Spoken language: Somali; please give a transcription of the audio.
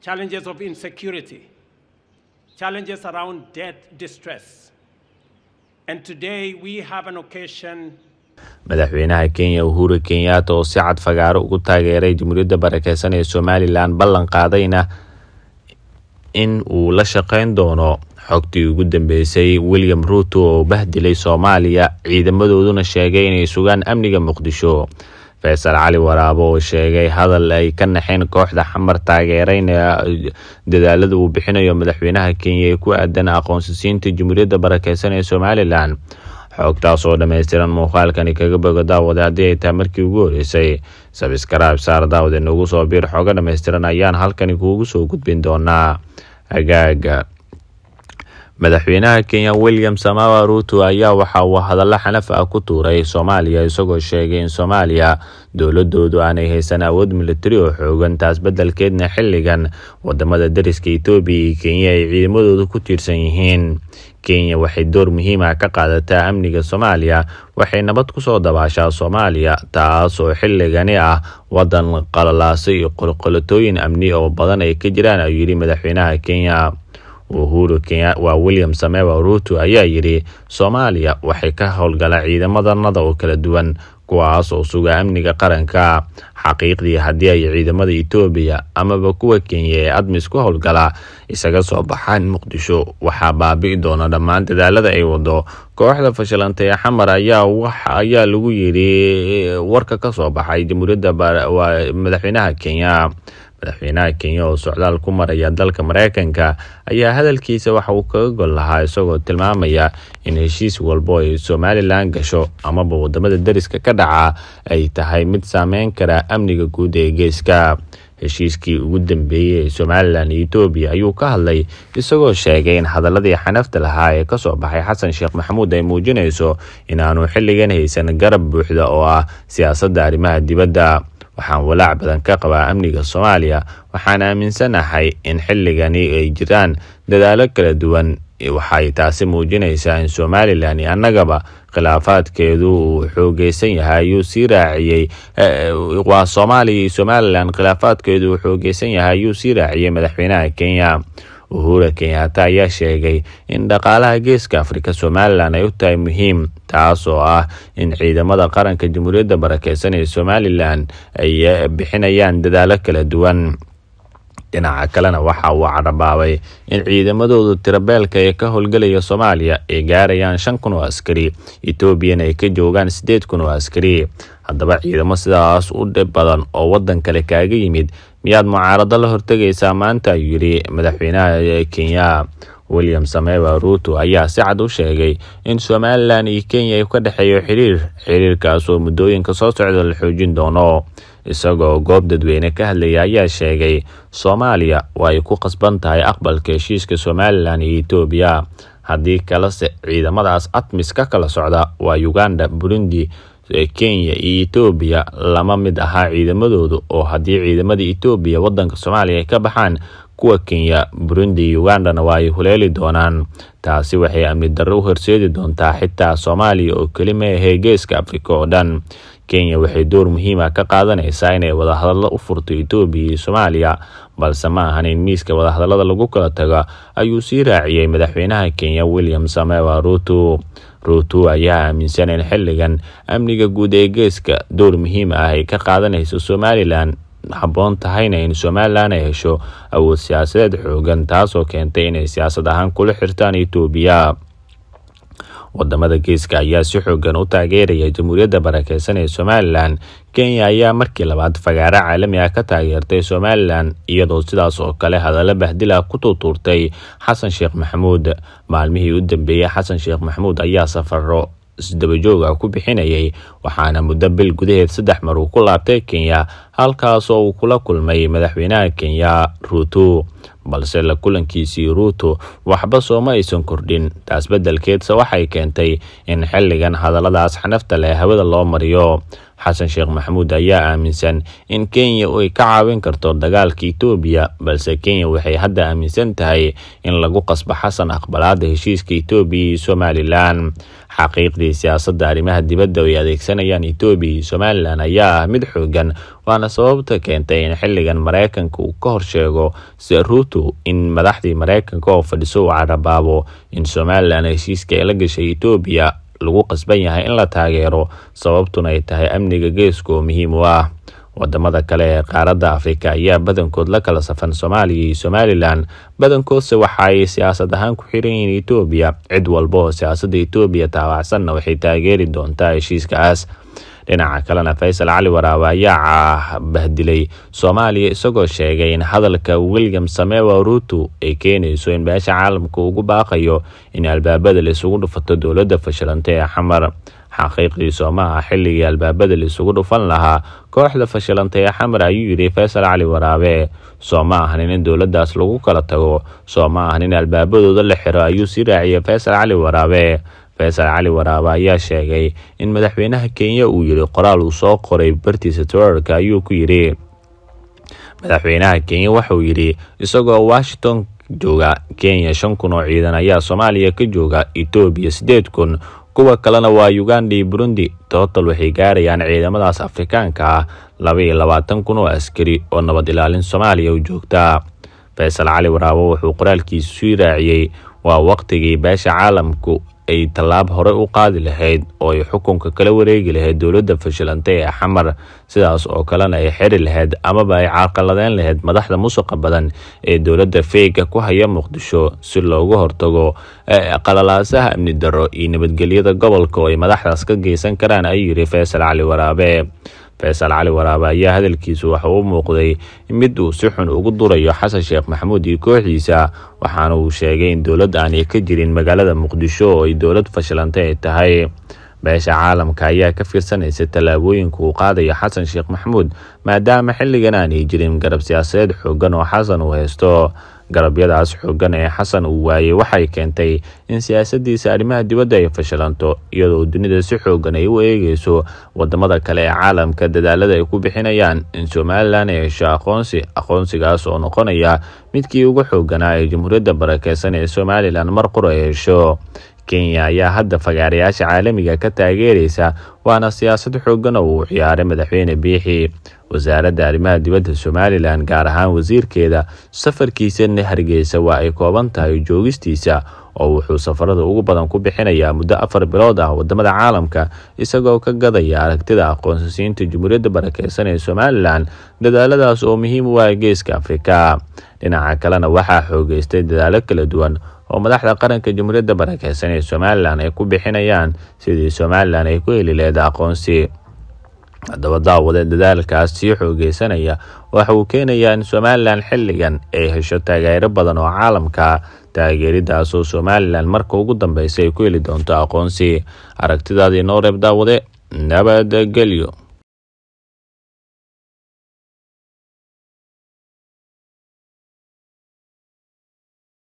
challenges of insecurity, challenges around debt, distress. And today we have an occasion madaxweynaha kenya uhuru kenyatta oo si cad fagaaro ugu taageeray jamhuuriyadda barakeysan ee somalilan ballan qaadayna in uu la shaqeyn doono xogtii ugu dambeysay william ruuto oo bahdilay soomaaliya ciidamadooduna sheegay inay sugaan amniga muqdisho faysal cali waraabo oo sheegay hadal ay ka naxeen kooxda xamar taageeraynaya dadaalada uu bixinayo madaxweynaha kenya ee ku aadan aqoonsisiinta jumhuuriyadda barakeysan ee somalilan xoogtaas oo dhammaystiran muuqaalkani kaga bogo daawade haddii ay taha markii ugu horreysay sabiskaraab saar daawade nagu soo biir xooga dhammaystiran ayaan halkani kuugu soo gudbin doonaa hagaaga madaxweynaha kenya william samawa ruuto ayaa waxa uu hadallo xanaf ah ku tuuray soomaaliya isagoo sheegay in soomaaliya dowladoodu aanay haysan awood militari oo xoogan taas beddelkeedna xilligan wadamada dariska etoobiya iyo kenya ay ciidamadooda ku tiirsan yihiin kenya waxay door muhiim ah ka qaadataa amniga soomaaliya waxay nabad ku soo dabaashaa soomaaliya taas oo xilligani ah waddan qalalaasay iyo qolqolatooyin amni oo badan ay ka jiraan ayuu yidhi madaxweynaha kenya uhuru waa william samewa ruutu ayaa yidhi soomaaliya waxay ka howlgala ciidamada nada oo kala duwan kuwaas oo suga amniga qaranka xaqiiqdii haddii ay ciidamada etoobiya amaba kuwa kenya ee admis ku howlgala isaga soo baxaan muqdisho waxaa baabi'i doona dhammaan dadaalada ay wado kooxda fashilanta ee xamar ayaa ayaa lagu yidhi warka ka soo baxay jamhuuriyadda madaxweynaha kenya madaxweynaha kenya oo socdaal ku maraya dalka mareykanka ayaa hadalkiisa waxa uu kaga gol lahaa isagoo tilmaamaya in heshiis walbo ay somalilan gasho amaba waddamada dariska ka dhaca ay tahay mid saameyn kara amniga guud ee geeska heshiiskii ugu dambeeyey ee somalilan iyo etoobiya ayuu ka hadlay isagoo sheegay in hadaladii xanafta lahaa ee kasoo baxay xasan sheekh maxamuud ay muujinayso inaanu xilligan haysan garab buuxda oo ah siyaasadda arrimaha dibadda waxaan walaac badan ka qabaa amniga soomaaliya waxaan aaminsanahay in xilligani ay jiraan dadaalo kala duwan waxay taasi muujinaysaa in somalilan annagaba khilaafaadkeedu uu xoogeysan yahay yuu sii raaciyey waa soomaaliya iyo somalilan khilaafaadkeedu uu xoogeysan yahay yuu sii raaciyey madaxweynaha kenya uhura kenyatta ayaa sheegay in dhaqaalaha geeska afrika somalilan ay u tahay muhiim taasoo ah in ciidamada qaranka jamhuuriyadda barakeysan ee somalilan ay bixinayaan dadaalo kala duwan dhinaca kalena waxa uu cadhabaabay in ciidamadooda tirabeelka ee ka howlgelaya soomaaliya ay gaarayaan shan kun oo askari etoobiyana ay ka joogaan siddeed kun oo askari haddaba ciidamo sidaas u dhib badan oo waddan kale kaaga yimid miyaad mucaarado la hortegaysaa maanta ayuu yidhi madaxweynaha kenya william sameba ruuto ayaa si cad u sheegay in somalilan iyo kenya ay ka dhexeeyo xiriir xiriirkaas oo muddooyinka soo socda la xoojin doono isagoo goob dadweyne ka hadlaya ayaa sheegay soomaaliya waa ay ku khasban tahay aqbalka heshiiska somalilan iyo etoobiya haddii kalese ciidamadaas atmis ka kala socda waa uganda burundi eh, kenya iyo etoobiya lama mid ahaa ciidamadoodu oo haddii ciidamada etoobiya wadanka soomaaliya ay ka baxaan kuwa kenya burundi iyo ugandana waa ay huleeli doonaan taasi waxay amni darro u horseedi doontaa xitaa soomaaliya oo keli ma ahee geeska afrika oo dhan kenya waxay door muhiima ah ka qaadanaysaa inay wadahadallo u furto etoobiya iyo soomaaliya balse ma ahan in miiska wadahadallada lagu kala taga ayuu sii raaciyey madaxweynaha kenya william samewa ruuto ruuto ayaa aaminsan in xilligan amniga guud ee geeska door muhiim ah ay ka qaadanayso somalilan haboon tahayna in somalilan ay hesho awood siyaasadeed xoogan taasoo keentay inay siyaasad ahaan kula xirtaan etoobiya wadamada geeska ayaa si xoogan u taageeraya jamhuuriyadda barakeysan ee somalilan kenya ayaa markii labaad fagaaro caalami ah ka taageertay somalilan iyadoo sidaas oo kale hadallo bahdilah ku tuutuurtay xasan sheekh maxamuud maalmihii u dambeeyey xasan sheekh maxamuud ayaa safaro isdabajoog ku bixinayay waxaana muddo bil gudaheed saddex mar uu ku laabtay kenya halkaasoo uu kula kulmay madaxweynaha kenya ruuto balse la kulankiisii ruuto waxba sooma aysan kordhin taas beddelkeedse waxay keentay in xilligan hadalladaas xanafta leh hawada loo mariyo xasan sheekh maxamuud ayaa aaminsan in kenya ay ka caawin karto dagaalka etoobiya balse kenya waxay hadda aaminsan tahay in lagu qasbo xasan aqbalaada heshiiska itoobiya iyo somalilan xaqiiqdii siyaasadda arrimaha dibadda ay adeegsanayaan itoobiya iyo somalilan ayaa ah mid xoogan waana sababta keentay in xilligan mareykanka uu ka horsheego saruto in madaxdii mareykanka oo fadhiso uu carabaabo in somalilan heshiiska ay la gashay itoobiya lagu qasban yahay in la taageero sababtuna ay tahay amniga geesku oo muhiim u ah wadamada kale ee qaaradda afrika ayaa badankood la kala safan soomaaliya iyo somalilan badankoodse waxa ay siyaasad ahaan ku xiran yihiin etoobiya cid walba oo siyaasadda etoobiya taawacsanna waxay taageeri doontaa heshiiskaas dhinaca kalena faysal cali waraabe ayaa cah bahdilay soomaaliya isagoo sheegay in hadalka william samewa ruutu ay keenayso in beesha caalamka ugu baaqayo in albaabada laisugu dhufato dowladda fashilanta ee xamar xaqiiqdiiso ma ah xilligii albaabada laisugu dhufan lahaa kooxda fashilanta ee xamar ayuu yidhi faysal cali waraabe soo ma ahnin in dowladdaas lagu kala tago soo ma ahnin albaabadooda la xiro ayuu sii raaciyay faysal cali waraabe faysal cali waraaba ayaa sheegay in madaxweynaha kenya uu yidhi qoraal uu soo qoray bartiisa twitter ayuu ku yidhi madaxweynaha kenya waxauu yidhi isagoo washington jooga kenya shan kun oo ciidan ayaa soomaaliya ka jooga etoobiya siddeed kun kuwa kalena waa uganda iyo burundi tootal waxay gaarayaan ciidamadaas afrikaanka ah laba iyo labaatan kun oo askari oo nabad ilaalin soomaaliya u joogta faysal cali waraabo wuxuu qoraalkiisu sii raaciyey waa waqtigii beesha caalamku ay tallaab hore u qaadi lahayd oo ay xukunka kala wareegi lahayd dowladda fashilantay ee xamar sidaas oo kalena ay xiri lahayd amaba ay carqaladeyn lahayd madaxda musuqa badan ee dowladda feega ku haya muqdisho si loogu hortago e, qalalaasaha amni darro iyo nabadgelyada gobolka oo ay madaxdaas ka geysan karaan ayuu yidhi faysal cali waraabe faysal cali waraaba ayaa hadalkiisu waxa uu muuqday mid uu si xun ugu durayo xasan sheekh maxamuud iyo kooxdiisa waxaana uu sheegay in dowlad aanay ka jirin magaalada muqdisho oo ay dowlad fashilantay ay tahay beesha caalamka ayaa ka fiirsanaysa tallaabooyinka uu qaadayo xasan sheekh maxamuud maadaama xilligan aanay jirin garab siyaasadeed xooggan oo xasan uu haysto galabyadaas xoogan ee xasan uu waayey waxay keentay in siyaasaddiisa arrimaha dibadda ay fashilanto iyadoo dunida si xooggan ay u eegeyso wadamada kale ee caalamka dadaalada ay ku bixinayaan in somalilan ay hesho aqoonsi aqoonsigaas oo noqonaya midkii ugu xooganaa ee jamhuuriyadda barakeysan ee somalilan mar qura hesho kenya ayaa hadda fagaarayaasha caalamiga ka taageeraysa waana siyaasad xoogan oo uu ciyaaray madaxweyne biixi wasaaradda arrimaha dibadda somalilan gaar ahaan wasiirkeeda safarkiisana hargeysa waa ay kooban tahay joogistiisa oo wuxuu safarada ugu badan ku bixinayaa muddo afar bilood ah wadamada caalamka isagoo ka gadaya aragtida aqoonsisiinta jumhuuriyadda barakeysan ee somalilan dadaaladaas oo muhiim u ah geeska afrika dhinaca kalena waxaa xoogeystay dadaalo kala duwan oo madaxda qaranka jumhuuriyadda barakeysan ee somalilan ay ku bixinayaan sidii somalilan ay ku heli laheed sharciyeeda aqoonsiga haddaba daawade dadaalkaas sii xoogeysanaya waxa uu keenayaa in somalilan xilligan ay hesho taageero badan oo caalamka taageeridaas ah, somalilan marka ugu dambeysa ay ku heli doonto aqoonsi aragtidaadii noo reeb daawade nabadgelyo